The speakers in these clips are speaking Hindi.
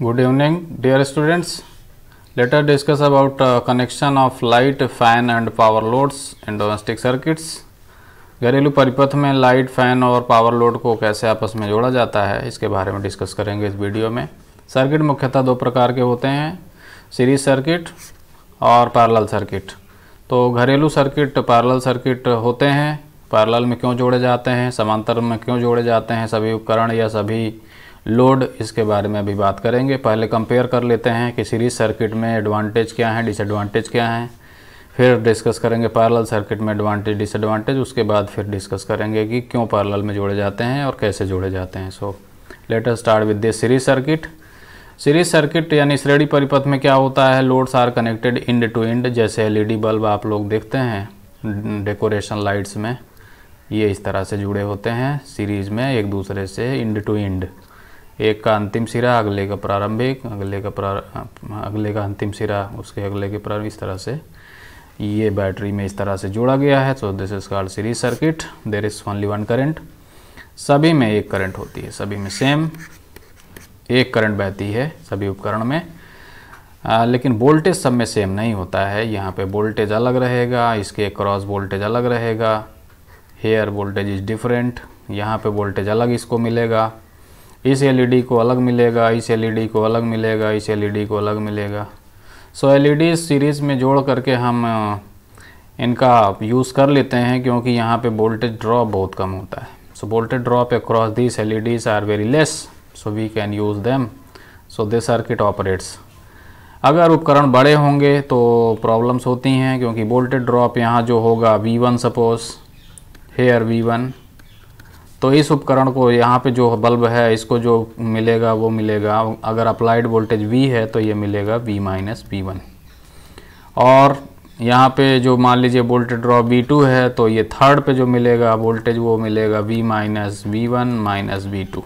Good evening dear students later discuss about connection of light fan and power loads in domestic circuits घरेलू परिपथ में लाइट फैन और पावर लोड को कैसे आपस में जोड़ा जाता है इसके बारे में डिस्कस करेंगे इस वीडियो में सर्किट मुख्यतः दो प्रकार के होते हैं सीरीज सर्किट और पैरल सर्किट तो घरेलू सर्किट पैरल सर्किट होते हैं पैरल में क्यों जोड़े जाते हैं समांतर में क्यों जोड़े जाते हैं सभी उपकरण या सभी लोड इसके बारे में अभी बात करेंगे पहले कंपेयर कर लेते हैं कि सीरीज सर्किट में एडवांटेज क्या है डिसएडवांटेज क्या है फिर डिस्कस करेंगे पैरेलल सर्किट में एडवांटेज डिसएडवांटेज उसके बाद फिर डिस्कस करेंगे कि क्यों पैरेलल में जोड़े जाते हैं और कैसे जोड़े जाते हैं so let us start with this series circuit series circuit यानी श्रेणी परिपथ में क्या होता है loads are connected end to end जैसे डी बल्ब आप लोग देखते हैं डेकोरेशन लाइट्स में ये इस तरह से जुड़े होते हैं सीरीज में एक दूसरे से इंड टू इंड एक का अंतिम सिरा अगले का प्रारंभिक अगले का प्रार अगले का अंतिम सिरा उसके अगले के प्रारंभ इस तरह से ये बैटरी में इस तरह से जोड़ा गया है so this is called series circuit there is only one current सभी में एक करंट होती है सभी में सेम एक करंट बहती है सभी उपकरण में आ, लेकिन वोल्टेज सब में सेम नहीं होता है यहाँ पे वोल्टेज अलग रहेगा इसके क्रॉस वोल्टेज अलग रहेगा हेयर वोल्टेज इज़ डिफरेंट यहाँ पे वोल्टेज अलग इसको मिलेगा इस एलईडी e को अलग मिलेगा इस एलईडी e को अलग मिलेगा इस एलईडी e को अलग मिलेगा सो so, एलईडी सीरीज़ में जोड़ करके हम इनका यूज़ कर लेते हैं क्योंकि यहाँ पे वोल्टेज ड्रॉप बहुत कम होता है so voltage drop across this LEDs are very less so we can use them so this circuit operates अगर उपकरण बड़े होंगे तो प्रॉब्लम्स होती हैं क्योंकि वोल्टेज ड्रॉप यहाँ जो होगा वी सपोज हेयर वी तो इस उपकरण को यहाँ पे जो बल्ब है इसको जो मिलेगा वो मिलेगा अगर अप्लाइड वोल्टेज V है तो ये मिलेगा V माइनस वी वन और यहाँ पे जो मान लीजिए वोल्टेज ड्रॉप V2 है तो ये थर्ड पे जो मिलेगा वोल्टेज वो मिलेगा V minus V one minus V two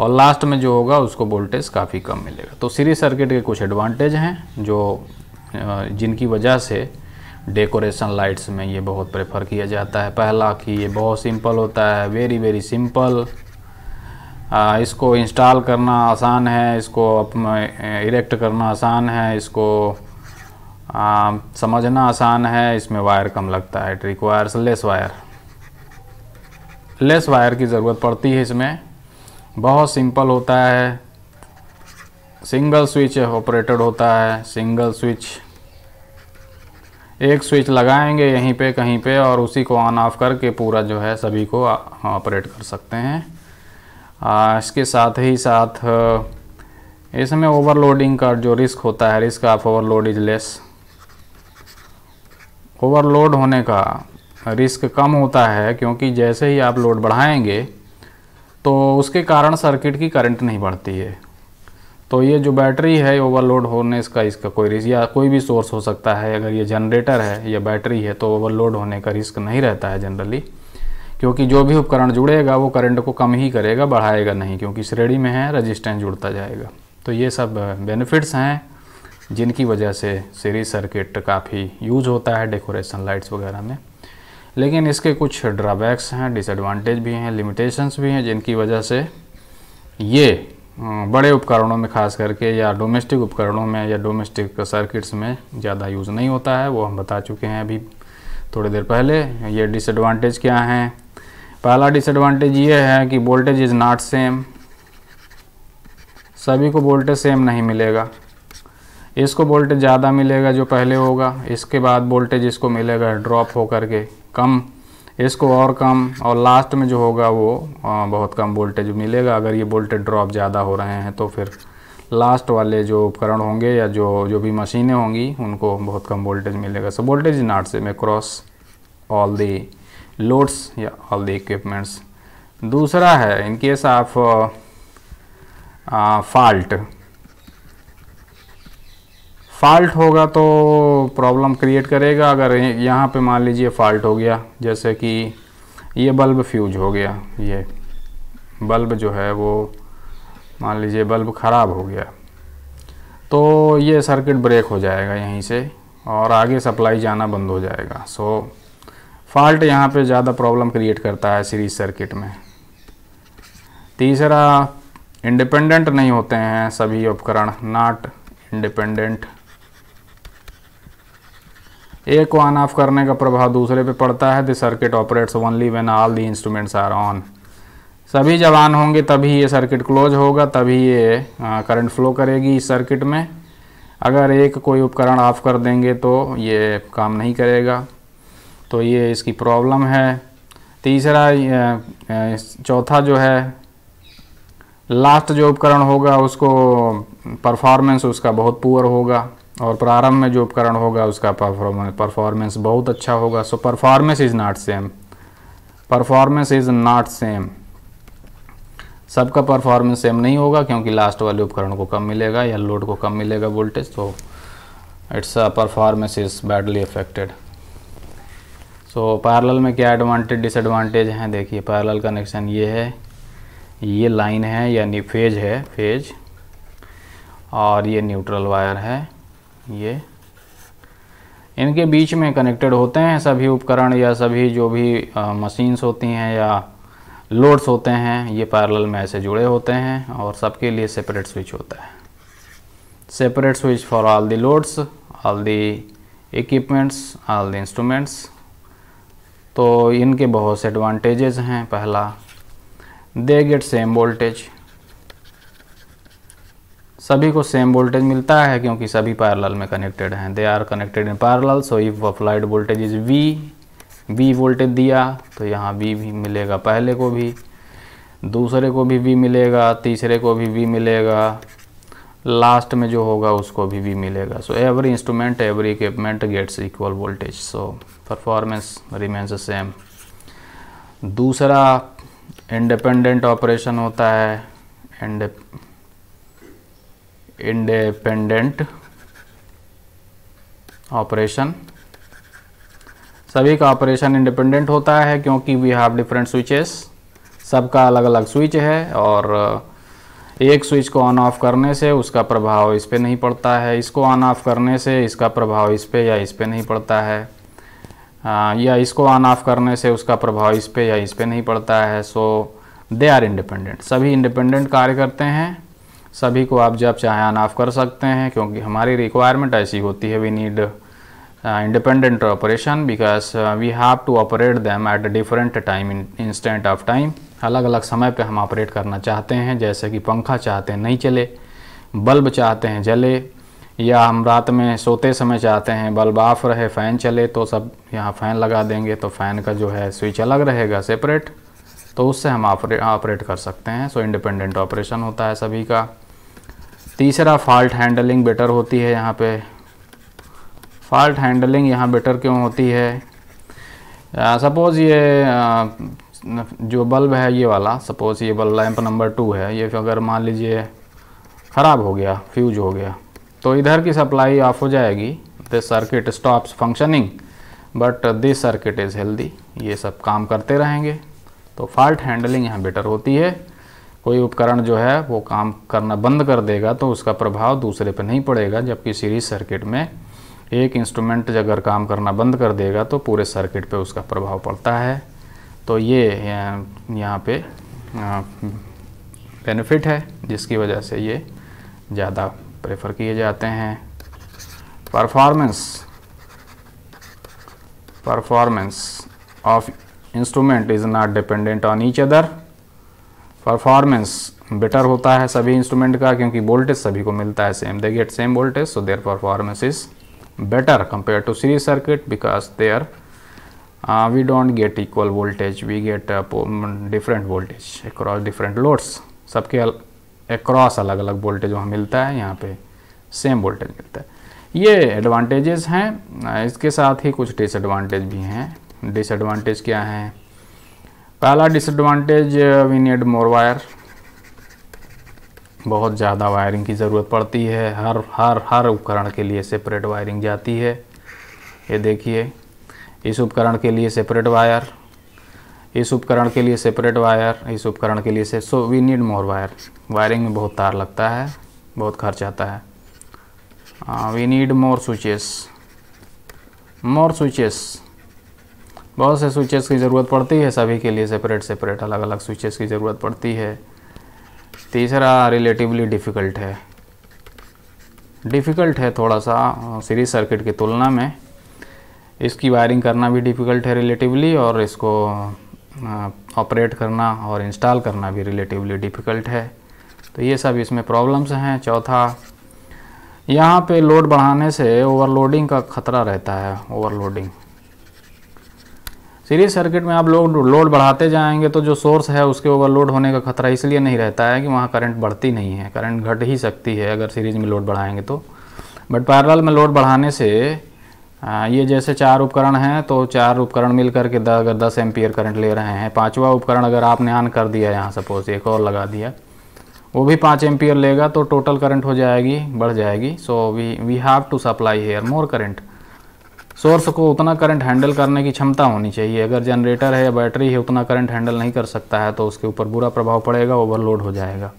और लास्ट में जो होगा उसको वोल्टेज काफ़ी कम मिलेगा तो सीरीज सर्किट के कुछ एडवांटेज हैं जो जिनकी वजह से डेकोरेशन लाइट्स में ये बहुत प्रेफर किया जाता है पहला कि ये बहुत सिंपल होता है वेरी वेरी सिंपल आ, इसको इंस्टॉल करना आसान है इसको इरेक्ट करना आसान है इसको आ, समझना आसान है इसमें वायर कम लगता है it requires less wire less wire की ज़रूरत पड़ती है इसमें बहुत सिंपल होता है सिंगल स्विच ऑपरेटेड होता है सिंगल स्विच एक स्विच लगाएंगे यहीं पे कहीं पे और उसी को ऑन ऑफ करके पूरा जो है सभी को ऑपरेट कर सकते हैं आ, इसके साथ ही साथ इसमें ओवरलोडिंग का जो रिस्क होता है risk of overload is less overload होने का रिस्क कम होता है क्योंकि जैसे ही आप लोड बढ़ाएंगे तो उसके कारण सर्किट की करंट नहीं बढ़ती है तो ये जो बैटरी है ओवरलोड होने इसका इसका कोई रिस्क या कोई भी सोर्स हो सकता है अगर ये जनरेटर है या बैटरी है तो ओवरलोड होने का रिस्क नहीं रहता है जनरली क्योंकि जो भी उपकरण जुड़ेगा वो करंट को कम ही करेगा बढ़ाएगा नहीं क्योंकि श्रेणी में है रजिस्टेंस जुड़ता जाएगा तो ये सब बेनिफिट्स हैं जिनकी वजह से सीरीज सर्किट काफ़ी यूज़ होता है डेकोरेशन लाइट्स वगैरह में लेकिन इसके कुछ ड्रॉबैक्स हैं डिसएडवांटेज भी हैं लिमिटेशंस भी हैं जिनकी वजह से ये हाँ, बड़े उपकरणों में खास करके या डोमेस्टिक उपकरणों में या डोमेस्टिक सर्किट्स में ज़्यादा यूज़ नहीं होता है वो हम बता चुके हैं अभी थोड़ी देर पहले ये डिसएडवांटेज क्या हैं पहला डिसएडवांटेज ये है कि वोल्टेज इज़ नॉट सेम सभी को वोल्टेज सेम नहीं मिलेगा इसको वोल्टेज ज़्यादा मिलेगा जो पहले होगा इसके बाद वोल्टेज इसको मिलेगा ड्रॉप होकर के कम इसको और कम और लास्ट में जो होगा वो आ, बहुत कम वोल्टेज मिलेगा अगर ये वोल्टेज ड्रॉप ज़्यादा हो रहे हैं तो फिर लास्ट वाले जो उपकरण होंगे या जो जो भी मशीनें होंगी उनको बहुत कम वोल्टेज मिलेगा so voltage not may cross all the loads या ऑल दी इक्विपमेंट्स दूसरा है in case of fault fault होगा तो प्रॉब्लम क्रिएट करेगा अगर यहाँ पे मान लीजिए फॉल्ट हो गया जैसे कि ये बल्ब फ्यूज हो गया ये बल्ब जो है वो मान लीजिए बल्ब ख़राब हो गया तो ये सर्किट ब्रेक हो जाएगा यहीं से और आगे सप्लाई जाना बंद हो जाएगा सो फॉल्ट यहाँ पे ज़्यादा प्रॉब्लम क्रिएट करता है सीरीज सर्किट में तीसरा इंडिपेंडेंट नहीं होते हैं सभी उपकरण नॉट इंडिपेंडेंट ए को ऑन ऑफ करने का प्रभाव दूसरे पे पड़ता है the circuit operates only when all the instruments are on सभी जब ऑन होंगे तभी ये सर्किट क्लोज होगा तभी ये करंट फ्लो करेगी इस सर्किट में अगर एक कोई उपकरण ऑफ कर देंगे तो ये काम नहीं करेगा तो ये इसकी प्रॉब्लम है तीसरा चौथा जो है लास्ट जो उपकरण होगा उसको परफॉर्मेंस उसका बहुत पुअर होगा और प्रारंभ में जो उपकरण होगा उसका परफॉर्मेंस परफॉर्मेंस बहुत अच्छा होगा so performance is not same performance is not same सबका परफॉर्मेंस सेम नहीं होगा क्योंकि लास्ट वाले उपकरण को कम मिलेगा या लोड को कम मिलेगा वोल्टेज तो its performance is badly affected so parallel में क्या एडवांटेज डिसएडवांटेज हैं देखिए पैरेलल कनेक्शन ये है ये लाइन है यानी फेज है फेज और ये न्यूट्रल वायर है ये इनके बीच में कनेक्टेड होते हैं सभी उपकरण या सभी जो भी मशीन्स होती हैं या लोड्स होते हैं ये पैरेलल में ऐसे जुड़े होते हैं और सबके लिए सेपरेट स्विच होता है separate switch for all the loads all the equipments all the instruments तो इनके बहुत से एडवांटेजेस हैं पहला दे गेट सेम वोल्टेज सभी को सेम वोल्टेज मिलता है क्योंकि सभी पैरेलल में कनेक्टेड हैं they are connected in parallel so if applied voltage is V V voltage दिया तो यहाँ वी भी मिलेगा पहले को भी दूसरे को भी वी मिलेगा तीसरे को भी वी मिलेगा लास्ट में जो होगा उसको भी वी मिलेगा so every instrument every equipment gets equal voltage so performance remains same दूसरा इंडिपेंडेंट ऑपरेशन होता है इंडिपेंडेंट ऑपरेशन सभी का ऑपरेशन इंडिपेंडेंट होता है क्योंकि वी हैव डिफरेंट स्विचेस सबका अलग अलग स्विच है और uh, एक स्विच को ऑन ऑफ करने से उसका प्रभाव इस पर नहीं पड़ता है इसको ऑन ऑफ करने से इसका प्रभाव इस पर या इस पर नहीं पड़ता है आ, या इसको ऑन ऑफ करने से उसका प्रभाव इस पर या इस पर नहीं पड़ता है सो दे आर इंडिपेंडेंट सभी इंडिपेंडेंट कार्य करते हैं सभी को आप जब चाहें ऑन ऑफ कर सकते हैं क्योंकि हमारी रिक्वायरमेंट ऐसी होती है we need independent operation because we have to operate them at a different time instant of time अलग अलग समय पे हम ऑपरेट करना चाहते हैं जैसे कि पंखा चाहते हैं नहीं चले बल्ब चाहते हैं जले या हम रात में सोते समय चाहते हैं बल्ब ऑफ रहे फ़ैन चले तो सब यहाँ फ़ैन लगा देंगे तो फ़ैन का जो है स्विच अलग रहेगा सेपरेट तो उससे हम ऑपरेट कर सकते हैं सो इंडिपेंडेंट ऑपरेशन होता है सभी का तीसरा फॉल्ट हैंडलिंग बेटर होती है यहाँ पे फॉल्ट हैंडलिंग यहाँ बेटर क्यों होती है सपोज़ uh, ये uh, जो बल्ब है ये वाला सपोज़ ये बल्ब लैंप नंबर टू है ये अगर मान लीजिए ख़राब हो गया फ्यूज हो गया तो इधर की सप्लाई ऑफ हो जाएगी this circuit stops functioning but this circuit is healthy ये सब काम करते रहेंगे तो फॉल्ट हैंडलिंग यहाँ बेटर होती है कोई उपकरण जो है वो काम करना बंद कर देगा तो उसका प्रभाव दूसरे पर नहीं पड़ेगा जबकि सीरीज सर्किट में एक इंस्ट्रूमेंट अगर काम करना बंद कर देगा तो पूरे सर्किट पे उसका प्रभाव पड़ता है तो ये यहाँ पे बेनिफिट है जिसकी वजह से ये ज़्यादा प्रेफर किए जाते हैं performance performance of instrument is not dependent on each other performance better होता है सभी इंस्ट्रूमेंट का क्योंकि वोल्टेज सभी को मिलता है same they get same voltage so their performance is better compare to series circuit because there we don't get equal voltage we get different voltage across different loads सबके अक्रॉस अलग अलग वोल्टेज वहाँ मिलता है यहाँ पे सेम वोल्टेज मिलता है ये एडवांटेजेस हैं इसके साथ ही कुछ डिसएडवांटेज भी हैं डिसएडवांटेज क्या हैं पहला disadvantage we need more wire बहुत ज़्यादा वायरिंग की ज़रूरत पड़ती है हर हर हर उपकरण के लिए सेपरेट वायरिंग जाती है ये देखिए इस उपकरण के लिए सेपरेट वायर इस उपकरण के लिए सेपरेट वायर इस उपकरण के लिए से so we need more wire wiring में बहुत तार लगता है बहुत खर्च आता है we need more switches more switches बहुत से स्विचेस की ज़रूरत पड़ती है सभी के लिए सेपरेट सेपरेट अलग अलग स्विचेस की ज़रूरत पड़ती है तीसरा रिलेटिवली डिफ़िकल्ट है डिफ़िकल्ट है थोड़ा सा सीरीज सर्किट की तुलना में इसकी वायरिंग करना भी डिफ़िकल्ट है रिलेटिवली और इसको ऑपरेट करना और इंस्टॉल करना भी रिलेटिवली डिफ़िकल्ट है तो ये सब इसमें प्रॉब्लम्स हैं चौथा यहाँ पे लोड बढ़ाने से ओवरलोडिंग का ख़तरा रहता है ओवरलोडिंग सीरीज सर्किट में आप लोग लोड बढ़ाते जाएंगे तो जो सोर्स है उसके ओवरलोड होने का खतरा इसलिए नहीं रहता है कि वहाँ करंट बढ़ती नहीं है करंट घट ही सकती है अगर सीरीज में लोड बढ़ाएंगे तो बट पैरल में लोड बढ़ाने से ये जैसे चार उपकरण हैं तो चार उपकरण मिल करके दस अगर दस एम्पियर करंट ले रहे हैं पाँचवा उपकरण अगर आपने ऑन कर दिया यहाँ सपोज एक और लगा दिया वो भी पाँच एम्पियर लेगा तो टोटल करंट हो जाएगी बढ़ जाएगी so we we have to supply here more current source को उतना करंट हैंडल करने की क्षमता होनी चाहिए अगर जनरेटर है या बैटरी है उतना करंट हैंडल नहीं कर सकता है तो उसके ऊपर बुरा प्रभाव पड़ेगा ओवरलोड हो जाएगा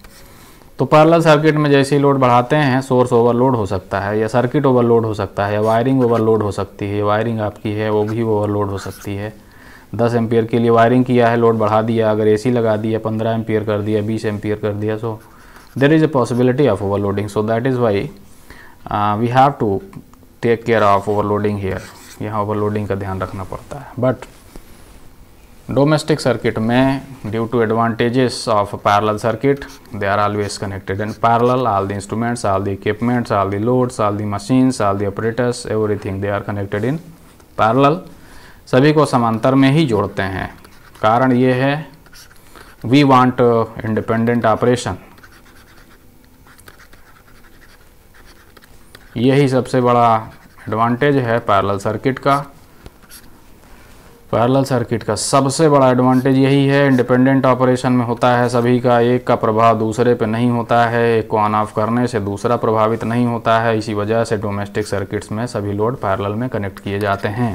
तो पार्लर सर्किट में जैसे ही लोड बढ़ाते हैं सोर्स ओवरलोड हो सकता है या सर्किट ओवरलोड हो सकता है या वायरिंग ओवरलोड हो सकती है वायरिंग आपकी है वो भी ओवरलोड हो सकती है दस एम्पियर के लिए वायरिंग किया है लोड बढ़ा दिया अगर ए लगा दिया पंद्रह एम्पियर कर दिया बीस एम्पियर कर दिया so there is a possibility of overloading so that is why we have to take care of overloading here यहाँ ओवरलोडिंग का ध्यान रखना पड़ता है बट डोमेस्टिक सर्किट में due to advantages of parallel circuit they are always connected and parallel all the instruments all the equipments all the loads all the machines all the operators everything they are connected in parallel सभी को समांतर में ही जोड़ते हैं कारण ये है वी वांट इंडिपेंडेंट ऑपरेशन यही सबसे बड़ा एडवांटेज है पैरेलल सर्किट का पैरेलल सर्किट का सबसे बड़ा एडवांटेज यही है इंडिपेंडेंट ऑपरेशन में होता है सभी का एक का प्रभाव दूसरे पे नहीं होता है एक को ऑन ऑफ करने से दूसरा प्रभावित नहीं होता है इसी वजह से डोमेस्टिक सर्किट्स में सभी लोड पैरेलल में कनेक्ट किए जाते हैं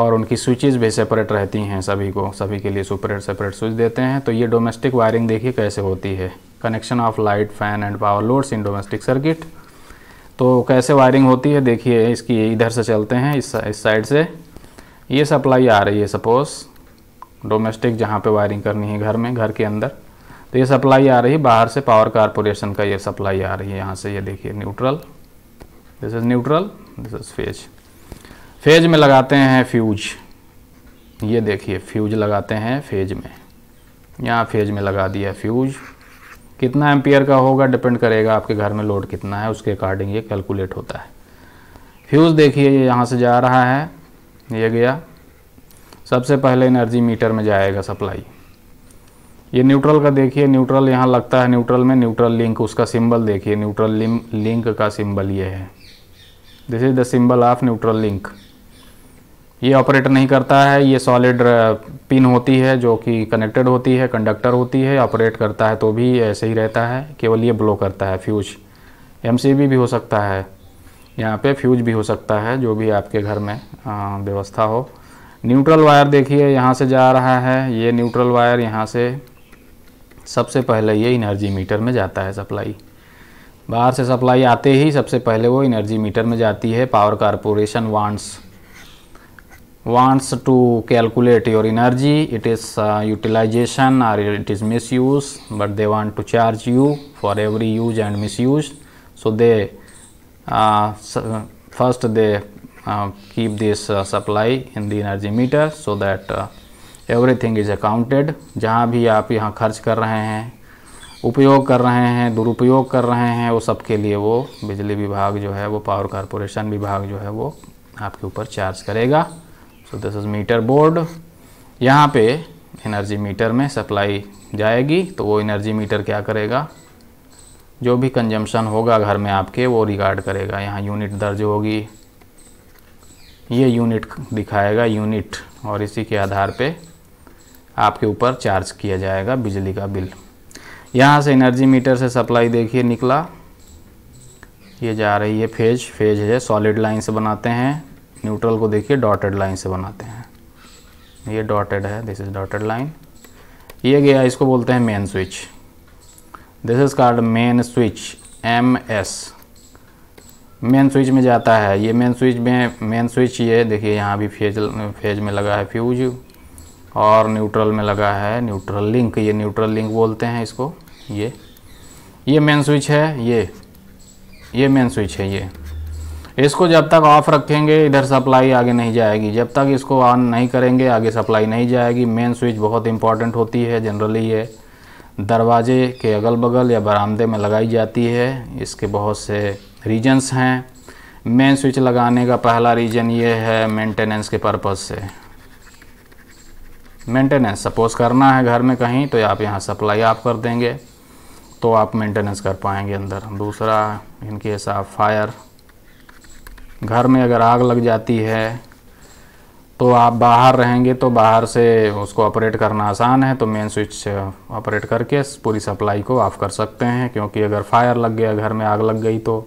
और उनकी स्विचेज भी सेपरेट रहती हैं सभी को सभी के लिए सुपरेट सेपरेट स्विच देते हैं तो ये डोमेस्टिक वायरिंग देखिए कैसे होती है connection of light fan and power loads in domestic circuit तो कैसे वायरिंग होती है देखिए इसकी इधर से चलते हैं इस इस साइड से ये सप्लाई आ रही है सपोज़ डोमेस्टिक जहाँ पे वायरिंग करनी है घर में घर के अंदर तो ये सप्लाई आ रही है बाहर से पावर कॉरपोरेशन का ये सप्लाई आ रही है यहाँ से ये देखिए neutral this is neutral this is phase phase में लगाते हैं फ्यूज ये देखिए फ्यूज लगाते हैं फेज में यहाँ फेज में लगा दिया फ्यूज़ कितना एम्पियर का होगा डिपेंड करेगा आपके घर में लोड कितना है उसके अकॉर्डिंग ये कैलकुलेट होता है फ्यूज़ देखिए ये यहाँ से जा रहा है ये गया सबसे पहले एनर्जी मीटर में जाएगा सप्लाई ये न्यूट्रल का देखिए न्यूट्रल यहाँ लगता है न्यूट्रल में न्यूट्रल लिंक उसका सिंबल देखिए न्यूट्रल लिंक का सिंबल ये है this is the symbol of neutral link ये ऑपरेट नहीं करता है ये सॉलिड पिन होती है जो कि कनेक्टेड होती है कंडक्टर होती है ऑपरेट करता है तो भी ऐसे ही रहता है केवल ये ब्लो करता है फ्यूज एम भी हो सकता है यहाँ पे फ्यूज भी हो सकता है जो भी आपके घर में व्यवस्था हो न्यूट्रल वायर देखिए यहाँ से जा रहा है ये न्यूट्रल वायर यहाँ से सबसे पहले ये इनर्जी मीटर में जाता है सप्लाई बाहर से सप्लाई आते ही सबसे पहले वो इनर्जी मीटर में जाती है power corporation wants wants to calculate your energy, it is uh, utilization or it is misuse, but they want to charge you for every use and misuse. So, they uh, so first they uh, keep this uh, supply in the energy meter, so that uh, everything is accounted, jahan bhi aap yahan kharch kar rahe hain उपयोग कर रहे हैं दुरुपयोग कर रहे हैं वो सबके लिए वो बिजली विभाग जो है वो पावर कॉरपोरेशन विभाग जो है वो आपके ऊपर चार्ज करेगा so this is meter board यहाँ पे एनर्जी मीटर में सप्लाई जाएगी तो वो एनर्जी मीटर क्या करेगा जो भी कंजम्पशन होगा घर में आपके वो रिकॉर्ड करेगा यहाँ यूनिट दर्ज होगी ये यूनिट दिखाएगा यूनिट और इसी के आधार पे आपके ऊपर चार्ज किया जाएगा बिजली का बिल यहाँ से एनर्जी मीटर से सप्लाई देखिए निकला ये जा रही है फेज फेज है सॉलिड लाइन से बनाते हैं न्यूट्रल को देखिए डॉटेड लाइन से बनाते हैं ये डॉटेड है दिस इज डॉटेड लाइन ये गया इसको बोलते हैं main switch this is called main switch M S main switch में जाता है ये मेन स्विच में मेन स्विच ये देखिए यहाँ भी फेज फेज में लगा है फ्यूज और न्यूट्रल में लगा है न्यूट्रल लिंक ये न्यूट्रल लिंक बोलते हैं इसको ये ये मेन स्विच है ये ये मेन स्विच है ये इसको जब तक ऑफ रखेंगे इधर सप्लाई आगे नहीं जाएगी जब तक इसको ऑन नहीं करेंगे आगे सप्लाई नहीं जाएगी मेन स्विच बहुत इंपॉर्टेंट होती है जनरली ये दरवाजे के अगल बगल या बरामदे में लगाई जाती है इसके बहुत से रीजन्स हैं मेन स्विच लगाने का पहला रीजन ये है मेंटेनेंस के पर्पज़ से मेंटेनेंस सपोज करना है घर में कहीं तो आप यहाँ सप्लाई आप कर देंगे तो आप मेंटेनेंस कर पाएंगे अंदर दूसरा इनकेस ऑफ फायर घर में अगर आग लग जाती है तो आप बाहर रहेंगे तो बाहर से उसको ऑपरेट करना आसान है तो मेन स्विच ऑपरेट करके पूरी सप्लाई को ऑफ़ कर सकते हैं क्योंकि अगर फायर लग गया घर में आग लग गई तो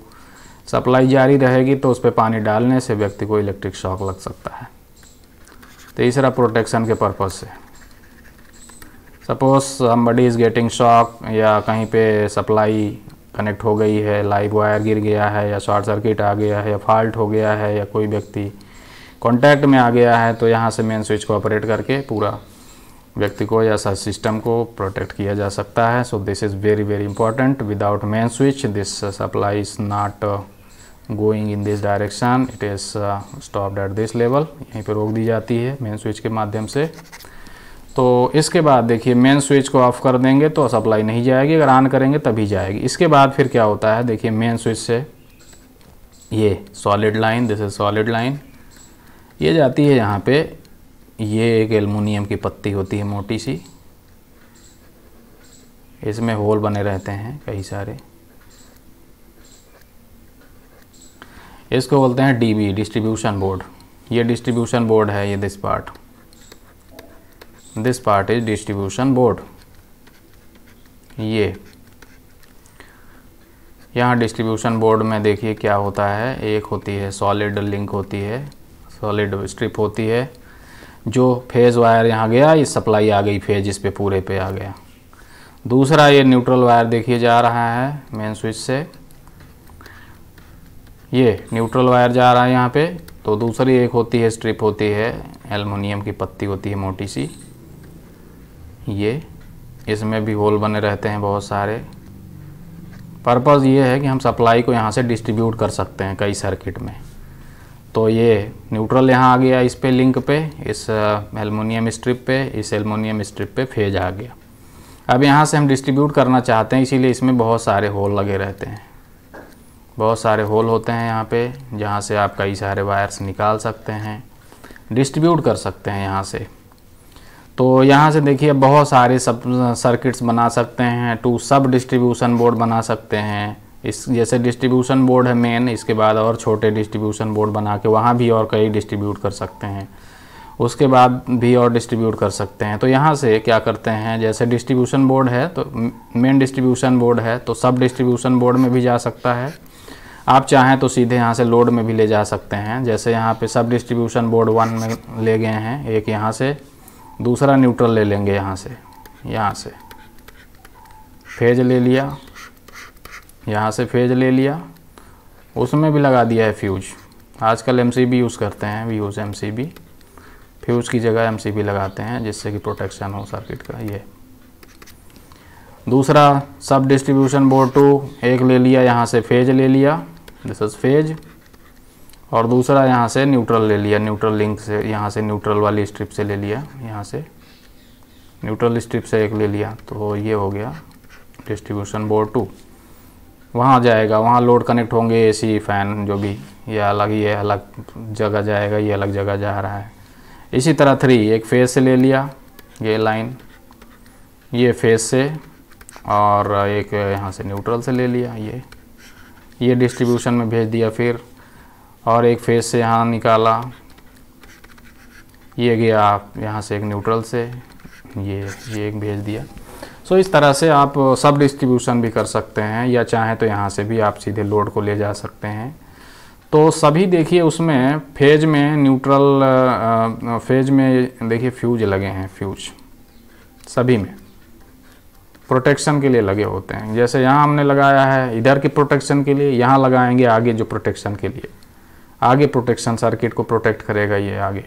सप्लाई जारी रहेगी तो उस पर पानी डालने से व्यक्ति को इलेक्ट्रिक शॉक लग सकता है तीसरा तो प्रोटेक्शन के पर्पज़ से suppose body is getting shock या कहीं पे सप्लाई कनेक्ट हो गई है लाइव वायर गिर गया है या शॉर्ट सर्किट आ गया है या फॉल्ट हो गया है या कोई व्यक्ति कॉन्टैक्ट में आ गया है तो यहाँ से मेन स्विच को ऑपरेट करके पूरा व्यक्ति को या सिस्टम को प्रोटेक्ट किया जा सकता है so this is very very important without main switch this supply is not going in this direction it is stopped at this level यहीं पर रोक दी जाती है मेन स्विच के माध्यम से तो इसके बाद देखिए मेन स्विच को ऑफ कर देंगे तो सप्लाई नहीं जाएगी अगर ऑन करेंगे तभी जाएगी इसके बाद फिर क्या होता है देखिए मेन स्विच से ये solid line this is solid line ये जाती है यहाँ पे ये एक एलमोनियम की पत्ती होती है मोटी सी इसमें होल बने रहते हैं कई सारे इसको बोलते हैं डीबी डिस्ट्रीब्यूशन बोर्ड ये डिस्ट्रीब्यूशन बोर्ड है ये this part this part is distribution board ये यहाँ डिस्ट्रीब्यूशन बोर्ड में देखिए क्या होता है एक होती है सॉलिड लिंक होती है सॉलिड स्ट्रिप होती है जो फेज़ वायर यहाँ गया ये सप्लाई आ गई फेज इस पे पूरे पे आ गया दूसरा ये न्यूट्रल वायर देखिए जा रहा है मेन स्विच से ये न्यूट्रल वायर जा रहा है यहाँ पे तो दूसरी एक होती है स्ट्रिप होती है एलमोनियम की पत्ती होती है मोटी सी ये इसमें भी होल बने रहते हैं बहुत सारे पर्पज़ ये है कि हम सप्लाई को यहाँ से डिस्ट्रीब्यूट कर सकते हैं कई सर्किट में तो ये न्यूट्रल यहाँ आ गया इस पे लिंक पे इस एलमोनियम स्ट्रिप पे इस एलमोनियम स्ट्रिप पे फेज आ गया अब यहाँ से हम डिस्ट्रीब्यूट करना चाहते हैं इसीलिए इसमें बहुत सारे होल लगे रहते हैं बहुत सारे होल होते हैं यहाँ पे जहाँ से आप कई सारे वायर्स निकाल सकते हैं डिस्ट्रीब्यूट कर सकते हैं यहाँ से तो यहाँ से देखिए बहुत सारे सब सर्किट्स बना सकते हैं टू सब डिस्ट्रीब्यूशन बोर्ड बना सकते हैं इस जैसे डिस्ट्रीब्यूशन बोर्ड है मेन इसके बाद और छोटे डिस्ट्रीब्यूशन बोर्ड बना के वहाँ भी और कई डिस्ट्रीब्यूट कर सकते हैं उसके बाद भी और डिस्ट्रीब्यूट कर सकते हैं तो यहाँ से क्या करते हैं जैसे डिस्ट्रीब्यूशन बोर्ड है तो मेन डिस्ट्रीब्यूशन बोर्ड है तो सब डिस्ट्रीब्यूशन बोर्ड में भी जा सकता है आप चाहें तो सीधे यहाँ से लोड में भी ले जा सकते हैं जैसे यहाँ पे सब डिस्ट्रीब्यूशन बोर्ड वन में ले गए हैं एक यहाँ से दूसरा न्यूट्रल ले लेंगे यहाँ से यहाँ से फेज ले लिया यहाँ से फेज ले लिया उसमें भी लगा दिया है फ्यूज आजकल एम यूज़ करते हैं वी यूज़ एम फ्यूज की जगह एम लगाते हैं जिससे कि प्रोटेक्शन हो सर्किट का ये दूसरा सब डिस्ट्रीब्यूशन बोर्ड टू एक ले लिया यहाँ से फेज ले लिया दिस इज फेज और दूसरा यहाँ से न्यूट्रल ले लिया न्यूट्रल लिंक से यहाँ से न्यूट्रल वाली स्ट्रिप से ले लिया यहाँ से न्यूट्रल स्ट्रिप से एक ले लिया तो ये हो गया डिस्ट्रीब्यूशन बोर्ड टू वहाँ जाएगा वहाँ लोड कनेक्ट होंगे एसी फैन जो भी ये अलग ये अलग जगह जाएगा ये अलग जगह जा रहा है इसी तरह थ्री एक फेस से ले लिया ये लाइन ये फेस से और एक यहाँ से न्यूट्रल से ले लिया ये ये डिस्ट्रीब्यूशन में भेज दिया फिर और एक फेज से यहाँ निकाला ये गया आप यहाँ से एक न्यूट्रल से ये ये एक भेज दिया सो so, इस तरह से आप सब uh, डिस्ट्रीब्यूशन भी कर सकते हैं या चाहें तो यहाँ से भी आप सीधे लोड को ले जा सकते हैं तो सभी देखिए उसमें फेज में न्यूट्रल फेज uh, uh, में देखिए फ्यूज लगे हैं फ्यूज सभी में प्रोटेक्शन के लिए लगे होते हैं जैसे यहाँ हमने लगाया है इधर के प्रोटेक्शन के लिए यहाँ लगाएंगे आगे जो प्रोटेक्शन के लिए आगे प्रोटेक्शन सर्किट को प्रोटेक्ट करेगा ये आगे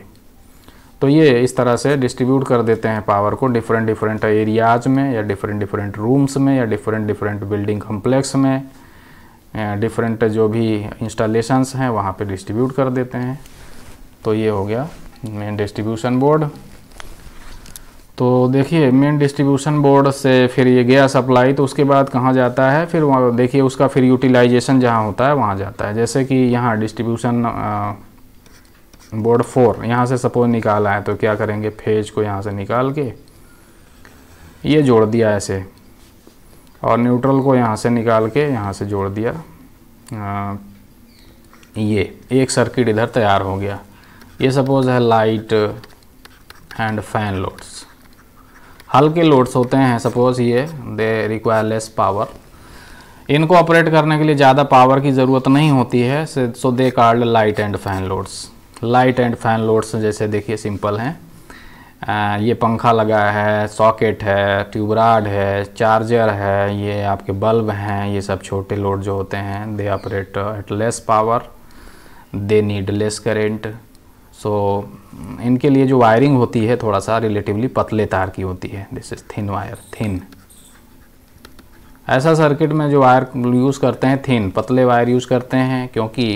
तो ये इस तरह से डिस्ट्रीब्यूट कर देते हैं पावर को डिफरेंट डिफरेंट एरियाज में या डिफरेंट डिफरेंट रूम्स में या डिफरेंट डिफरेंट बिल्डिंग कम्प्लेक्स में डिफरेंट जो भी इंस्टॉलेशंस हैं वहाँ पे डिस्ट्रीब्यूट कर देते हैं तो ये हो गया मेन डिस्ट्रीब्यूशन बोर्ड तो देखिए मेन डिस्ट्रीब्यूशन बोर्ड से फिर ये गया सप्लाई तो उसके बाद कहाँ जाता है फिर वहाँ देखिए उसका फिर यूटिलाइजेशन जहाँ होता है वहाँ जाता है जैसे कि यहाँ डिस्ट्रीब्यूशन बोर्ड फोर यहाँ से सपोज निकाला है तो क्या करेंगे फेज को यहाँ से निकाल के ये जोड़ दिया ऐसे और न्यूट्रल को यहाँ से निकाल के यहाँ से जोड़ दिया आ, ये एक सर्किट इधर तैयार हो गया ये सपोज है लाइट एंड फैन लोड्स हल्के लोड्स होते हैं सपोज ये दे रिक्वायर लेस पावर इनको ऑपरेट करने के लिए ज़्यादा पावर की ज़रूरत नहीं होती है so they called light and fan loads light and fan loads जैसे देखिए सिंपल हैं ये पंखा लगा है सॉकेट है ट्यूबराड है चार्जर है ये आपके बल्ब हैं ये सब छोटे लोड जो होते हैं they operate at less power they need less current so so, इनके लिए जो वायरिंग होती है थोड़ा सा रिलेटिवली पतले तार की होती है this is thin wire thin ऐसा सर्किट में जो वायर यूज़ करते हैं थिन पतले वायर यूज़ करते हैं क्योंकि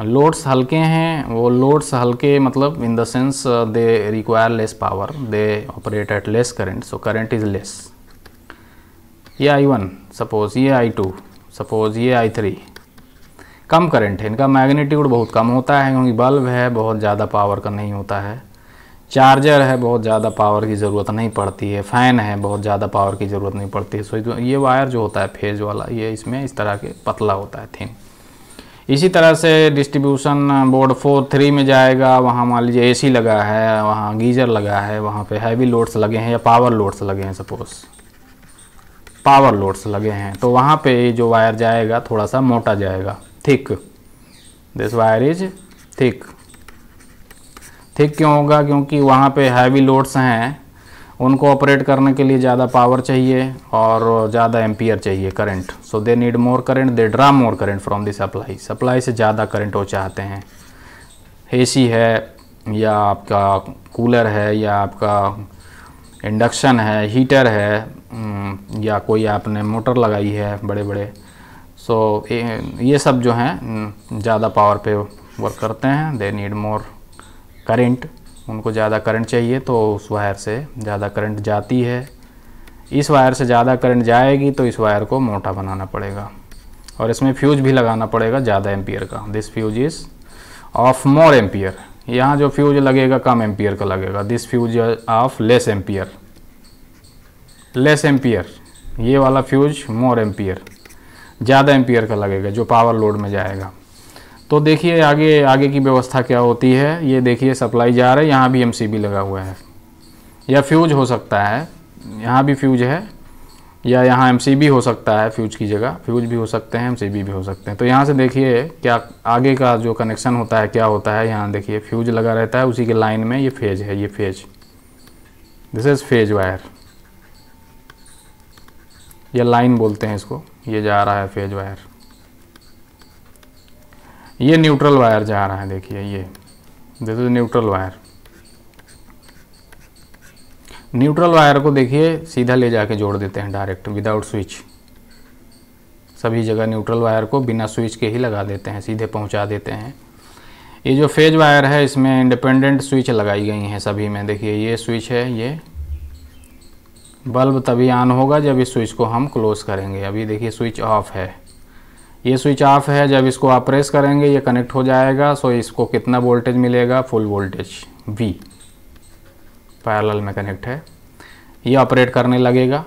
लोड्स हल्के हैं वो लोड्स हल्के मतलब in the sense they require less power they operate at less current so current is less ये आई वन सपोज ये आई टू सपोज ये आई थ्री कम करंट है इनका मैग्नीट्यूड बहुत कम होता है क्योंकि बल्ब है बहुत ज़्यादा पावर का नहीं होता है चार्जर है बहुत ज़्यादा पावर की ज़रूरत नहीं पड़ती है फ़ैन है बहुत ज़्यादा पावर की ज़रूरत नहीं पड़ती है सो तो ये वायर जो होता है फेज वाला ये इसमें इस तरह के पतला होता है थिन इसी तरह से डिस्ट्रीब्यूशन बोर्ड फोर थ्री में जाएगा वहाँ मान लीजिए एसी लगा है वहाँ गीजर लगा है वहाँ पे हैवी लोड्स लगे हैं या पावर लोड्स लगे हैं सपोज़ पावर लोड्स लगे हैं तो वहाँ पे जो वायर जाएगा थोड़ा सा मोटा जाएगा thick this wire is thick thick क्यों होगा क्योंकि वहाँ पे हैवी लोड्स हैं उनको ऑपरेट करने के लिए ज़्यादा पावर चाहिए और ज़्यादा एम्पियर चाहिए current so they need more current they draw more current from the supply supply से ज़्यादा करंट वो चाहते हैं ए सी है या आपका कूलर है या आपका इंडक्शन है हीटर है या कोई आपने मोटर लगाई है बड़े बड़े सो so, ये सब जो हैं हम्म। ज़्यादा पावर पे वर्क करते हैं दे नीड मोर करंट उनको ज़्यादा करंट चाहिए तो उस वायर से ज़्यादा करंट जाती है इस वायर से ज़्यादा करंट जाएगी तो इस वायर को मोटा बनाना पड़ेगा और इसमें फ्यूज भी लगाना पड़ेगा ज़्यादा एम्पियर का this fuse is of more ampere यहाँ जो फ्यूज लगेगा कम एम्पियर का लगेगा this fuse of less ampere less ampere ये वाला फ्यूज मोर एम्पियर ज़्यादा एम्पियर का लगेगा जो पावर लोड में जाएगा तो देखिए आगे आगे की व्यवस्था क्या होती है ये देखिए सप्लाई जा रहा है यहाँ भी एम लगा हुआ है या फ्यूज हो सकता है यहाँ भी फ्यूज है या यहाँ एम हो सकता है फ्यूज की जगह फ्यूज भी हो सकते हैं एम भी हो सकते हैं तो यहाँ से देखिए क्या आगे का जो कनेक्शन होता है क्या होता है यहाँ देखिए फ्यूज लगा रहता है उसी के लाइन में ये फेज है ये phase this is phase wire या लाइन बोलते हैं इसको ये जा रहा है फेज वायर ये न्यूट्रल वायर जा रहा है देखिए ये this is neutral wire neutral wire को देखिए सीधा ले जाके जोड़ देते हैं डायरेक्ट विदाउट स्विच सभी जगह न्यूट्रल वायर को बिना स्विच के ही लगा देते हैं सीधे पहुंचा देते हैं ये जो फेज वायर है इसमें इंडिपेंडेंट स्विच लगाई गई हैं सभी में देखिए ये स्विच है ये बल्ब तभी ऑन होगा जब इस स्विच को हम क्लोज़ करेंगे अभी देखिए स्विच ऑफ़ है ये स्विच ऑफ है जब इसको आप प्रेस करेंगे ये कनेक्ट हो जाएगा सो इसको कितना वोल्टेज मिलेगा फुल वोल्टेज वी पैरल में कनेक्ट है ये ऑपरेट करने लगेगा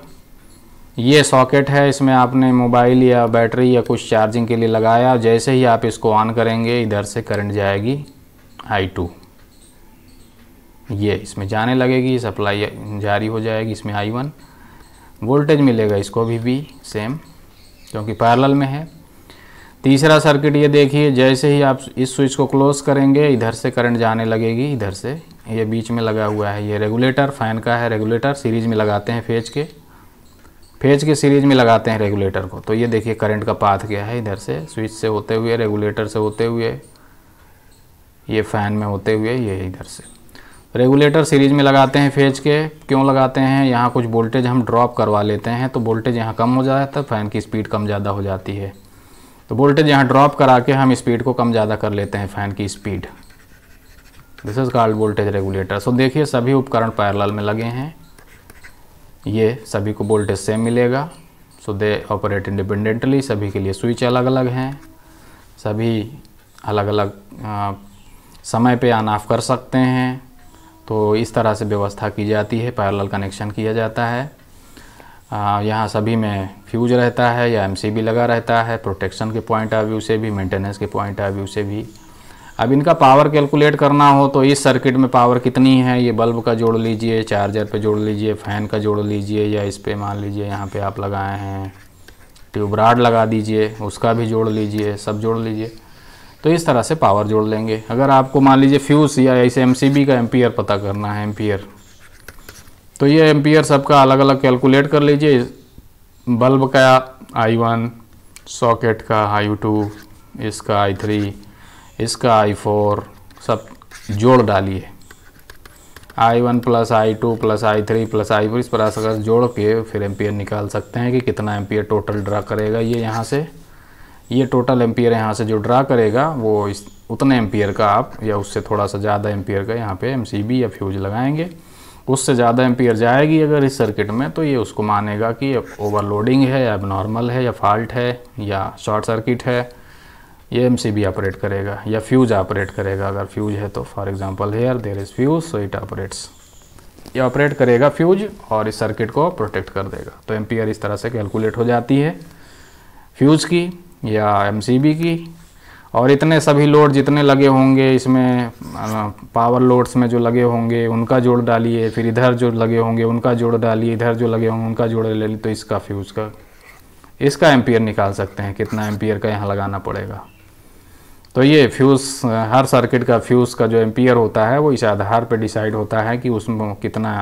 ये सॉकेट है इसमें आपने मोबाइल या बैटरी या कुछ चार्जिंग के लिए लगाया जैसे ही आप इसको ऑन करेंगे इधर से करंट जाएगी आई टू ये इसमें जाने लगेगी सप्लाई जारी हो जाएगी इसमें आई वन वोल्टेज मिलेगा इसको भी भी सेम क्योंकि पैरल में है तीसरा सर्किट ये देखिए जैसे ही आप इस स्विच को क्लोज करेंगे इधर से करंट जाने लगेगी इधर से ये बीच में लगा हुआ है ये रेगुलेटर फ़ैन का है रेगुलेटर सीरीज में लगाते हैं फेज के फेज के सीरीज में लगाते हैं रेगुलेटर को तो ये देखिए करंट का पाथ गया है इधर से स्विच से होते हुए रेगुलेटर से होते हुए ये फ़ैन में होते हुए ये इधर से रेगुलेटर सीरीज में लगाते हैं फेज के क्यों लगाते हैं यहाँ कुछ वोल्टेज हम ड्रॉप करवा लेते हैं तो वोल्टेज यहाँ कम हो जाता है तो फ़ैन की स्पीड कम ज़्यादा हो जाती है तो वोल्टेज यहाँ ड्रॉप करा के हम स्पीड को कम ज़्यादा कर लेते हैं फ़ैन की speed this is called voltage regulator so देखिए सभी उपकरण पैरेलल में लगे हैं ये सभी को वोल्टेज सेम मिलेगा सो दे ऑपरेट इंडिपेंडेंटली सभी के लिए स्विच अलग अलग हैं सभी अलग अलग आ, समय पे ऑन ऑफ कर सकते हैं तो इस तरह से व्यवस्था की जाती है पैरेलल कनेक्शन किया जाता है यहाँ सभी में फ्यूज रहता है या एमसीबी लगा रहता है प्रोटेक्शन के पॉइंट ऑफ व्यू से भी मेंटेनेंस के पॉइंट ऑफ व्यू से भी अब इनका पावर कैलकुलेट करना हो तो इस सर्किट में पावर कितनी है ये बल्ब का जोड़ लीजिए चार्जर पे जोड़ लीजिए फ़ैन का जोड़ लीजिए या इस पर मान लीजिए यहाँ पर आप लगाए हैं ट्यूब राड लगा दीजिए उसका भी जोड़ लीजिए सब जोड़ लीजिए तो इस तरह से पावर जोड़ लेंगे अगर आपको मान लीजिए फ्यूज़ या ऐसे एम का एम्पियर पता करना है एम्पियर तो ये एम्पियर सबका अलग अलग कैलकुलेट कर लीजिए बल्ब का आई वन सॉकेट का आई टू इसका आई थ्री इसका आई फोर सब जोड़ डालिए I one plus I two plus I three plus I four इस तरह से जोड़ के फिर एम्पियर निकाल सकते हैं कि कितना एम्पियर टोटल ड्रा करेगा ये यहाँ से ये टोटल एम्पियर यहाँ से जो ड्रा करेगा वो इस उतने एम्पियर का आप या उससे थोड़ा सा ज़्यादा एम्पियर का यहाँ पे एमसीबी या फ्यूज लगाएंगे उससे ज़्यादा एम्पियर जाएगी अगर इस सर्किट में तो ये उसको मानेगा कि ओवरलोडिंग है या नॉर्मल है या फॉल्ट है या शॉर्ट सर्किट है ये एम ऑपरेट करेगा या फ्यूज ऑपरेट करेगा अगर फ्यूज है तो for example here there is fuse so it operates ये ऑपरेट करेगा फ्यूज और इस सर्किट को प्रोटेक्ट कर देगा तो एम्पियर इस तरह से कैलकुलेट हो जाती है फ्यूज़ की या एम की और इतने सभी लोड जितने लगे होंगे इसमें पावर लोड्स में जो लगे होंगे उनका जोड़ डालिए फिर इधर जो लगे होंगे उनका जोड़ डालिए इधर जो लगे होंगे उनका जोड़ ले ली तो इसका फ्यूज़ का इसका एम्पियर निकाल सकते हैं कितना एम्पियर का यहाँ लगाना पड़ेगा तो ये फ्यूज़ हर सर्किट का फ्यूज़ का जो एम्पियर होता है वो इस आधार पर डिसाइड होता है कि उसमें कितना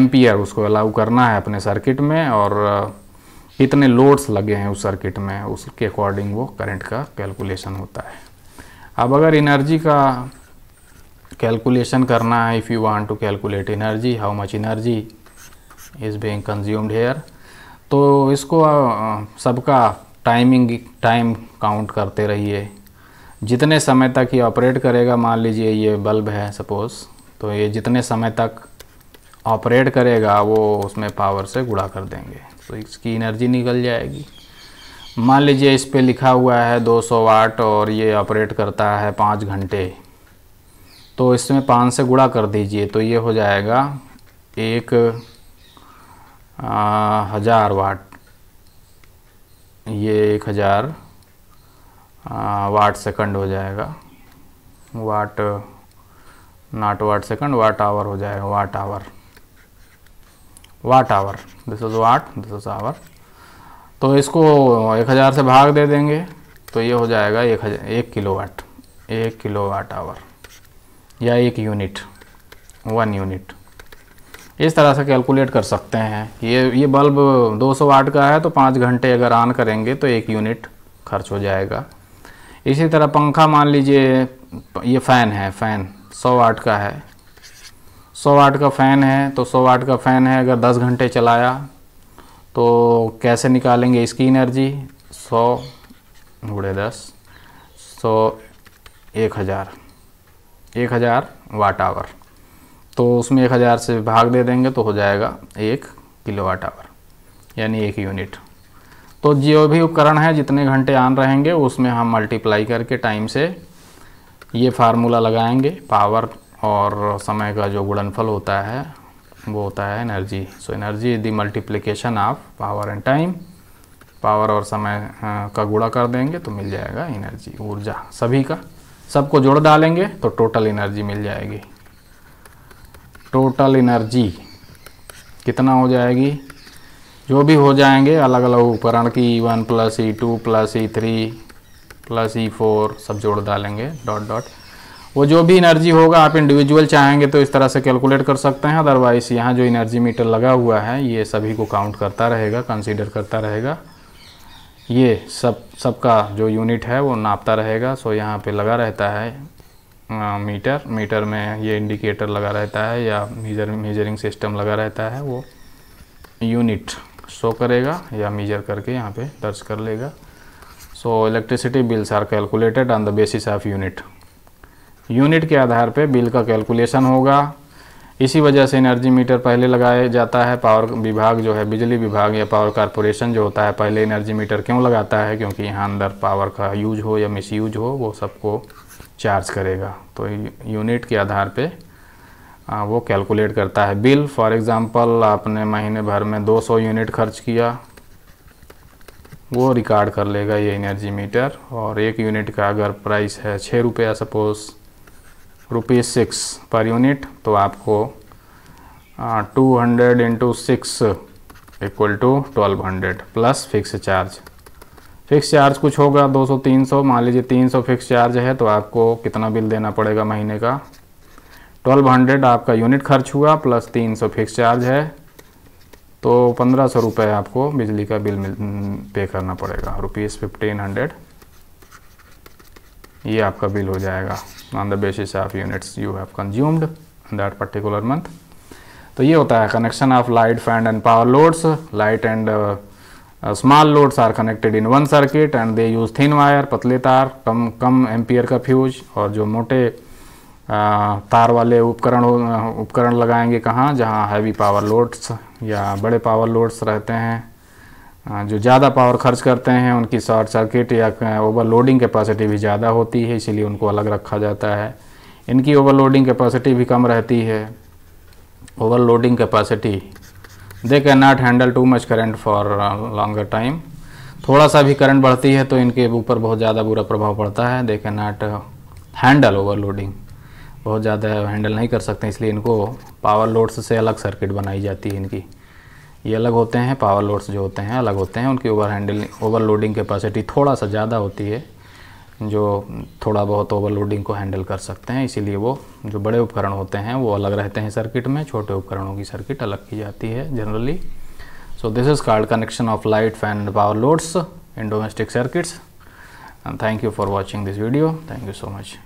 एम्पियर उसको अलाउ करना है अपने सर्किट में और इतने लोड्स लगे हैं उस सर्किट में उसके अकॉर्डिंग वो करंट का कैलकुलेशन होता है अब अगर एनर्जी का कैलकुलेशन करना है if you want to calculate energy how much energy is being consumed here तो इसको सबका टाइमिंग टाइम काउंट करते रहिए जितने समय तक ये ऑपरेट करेगा मान लीजिए ये बल्ब है सपोज़ तो ये जितने समय तक ऑपरेट करेगा वो उसमें पावर से गुड़ा कर देंगे तो इसकी एनर्जी निकल जाएगी मान लीजिए इस पे लिखा हुआ है 200 वाट और ये ऑपरेट करता है पाँच घंटे तो इसमें पाँच से गुड़ा कर दीजिए तो ये हो जाएगा एक आ, हज़ार वाट ये एक हज़ार वाट सेकंड हो जाएगा watt not watt second watt hour हो जाएगा watt hour watt hour this is watt this is hour तो इसको एक हज़ार से भाग दे देंगे तो ये हो जाएगा एक हज़ार एक किलो वाट एक किलो वाट आवर या एक यूनिट वन यूनिट इस तरह से कैलकुलेट कर सकते हैं ये ये बल्ब 200 वाट का है तो पाँच घंटे अगर ऑन करेंगे तो एक यूनिट खर्च हो जाएगा इसी तरह पंखा मान लीजिए ये फ़ैन है फ़ैन 100 वाट का है 100 वाट का फ़ैन है तो 100 वाट का फ़ैन है अगर 10 घंटे चलाया तो कैसे निकालेंगे इसकी एनर्जी 100 बूढ़े दस सौ एक हज़ार एक हज़ार वाट आवर तो उसमें एक हज़ार से भाग दे देंगे तो हो जाएगा एक किलो वाट आवर यानी एक यूनिट तो जो भी उपकरण है जितने घंटे आन रहेंगे उसमें हम मल्टीप्लाई करके टाइम से ये फार्मूला लगाएंगे पावर और समय का जो गुणनफल होता है वो होता है energy so energy is the multiplication of power and time power और समय का गुड़ा कर देंगे तो मिल जाएगा एनर्जी ऊर्जा सभी का सबको जोड़ डालेंगे तो टोटल एनर्जी मिल जाएगी टोटल एनर्जी कितना हो जाएगी जो भी हो जाएंगे अलग अलग उपकरण की E one plus E two plus E three plus E four सब जोड़ डालेंगे डॉट डॉट वो जो भी एनर्जी होगा आप इंडिविजुअल चाहेंगे तो इस तरह से कैलकुलेट कर सकते हैं अदरवाइज यहाँ जो एनर्जी मीटर लगा हुआ है ये सभी को काउंट करता रहेगा कंसीडर करता रहेगा ये सब सबका जो यूनिट है वो नापता रहेगा सो यहाँ पे लगा रहता है आ, मीटर मीटर में ये इंडिकेटर लगा रहता है या मीजर मेजरिंग सिस्टम लगा रहता है वो यूनिट शो करेगा या मीजर करके यहाँ पर दर्ज कर लेगा so electricity bills are calculated on the basis of unit unit के आधार पर बिल का कैलकुलेशन होगा इसी वजह से एनर्जी मीटर पहले लगाया जाता है पावर विभाग जो है बिजली विभाग या पावर कॉरपोरेशन जो होता है पहले एनर्जी मीटर क्यों लगाता है क्योंकि यहाँ अंदर पावर का यूज हो या मिस यूज हो वो सबको चार्ज करेगा तो यूनिट के आधार पे आ, वो कैलकुलेट करता है बिल फॉर एग्ज़ाम्पल आपने महीने भर में 200 यूनिट खर्च किया वो रिकॉर्ड कर लेगा ये एनर्जी मीटर और एक यूनिट का अगर प्राइस है छः रुपया suppose rupees six per unit तो आपको two hundred into six equal to twelve hundred plus fix charge fix charge कुछ होगा दो सौ तीन सौ मान लीजिए तीन सौ फिक्स चार्ज है तो आपको कितना बिल देना पड़ेगा महीने का ट्वेल्व हंड्रेड आपका यूनिट खर्च हुआ प्लस तीन सौ फिक्स चार्ज है तो पंद्रह सौ रुपये आपको बिजली का बिल पे करना पड़ेगा रुपीज़ फिफ्टीन हंड्रेड ये आपका बिल हो जाएगा on the basis of units you have consumed that particular month तो ये होता है connection of light fan and power loads light and small loads are connected in one circuit and they use thin wire पतले तार कम कम एम्पियर का फ्यूज और जो मोटे आ, uh, तार वाले उपकरण uh, उपकरण लगाएंगे कहाँ जहाँ हैवी पावर लोड्स या बड़े पावर लोड्स रहते हैं हाँ, जो ज़्यादा पावर खर्च करते हैं उनकी शॉर्ट सर्किट या ओवरलोडिंग कैपेसिटी भी ज़्यादा होती है इसीलिए उनको अलग रखा जाता है इनकी ओवरलोडिंग कैपेसिटी भी कम रहती है overloading capacity they can not handle too much current for longer time थोड़ा सा भी करंट बढ़ती है तो इनके ऊपर बहुत ज़्यादा बुरा प्रभाव पड़ता है they can not handle overloading बहुत ज़्यादा हैंडल नहीं कर सकते इसलिए इनको पावर लोड्स से अलग सर्किट बनाई जाती है इनकी ये अलग होते हैं पावर लोड्स जो होते हैं अलग होते हैं उनकी ओवर हैंडलिंग ओवरलोडिंग कैपेसिटी थोड़ा सा ज़्यादा होती है जो थोड़ा बहुत ओवरलोडिंग को हैंडल कर सकते हैं इसीलिए वो जो बड़े उपकरण होते हैं वो अलग रहते हैं सर्किट में छोटे उपकरणों की सर्किट अलग की जाती है generally so this is called connection of light fan and power loads in domestic circuits thank you for watching this video thank you so much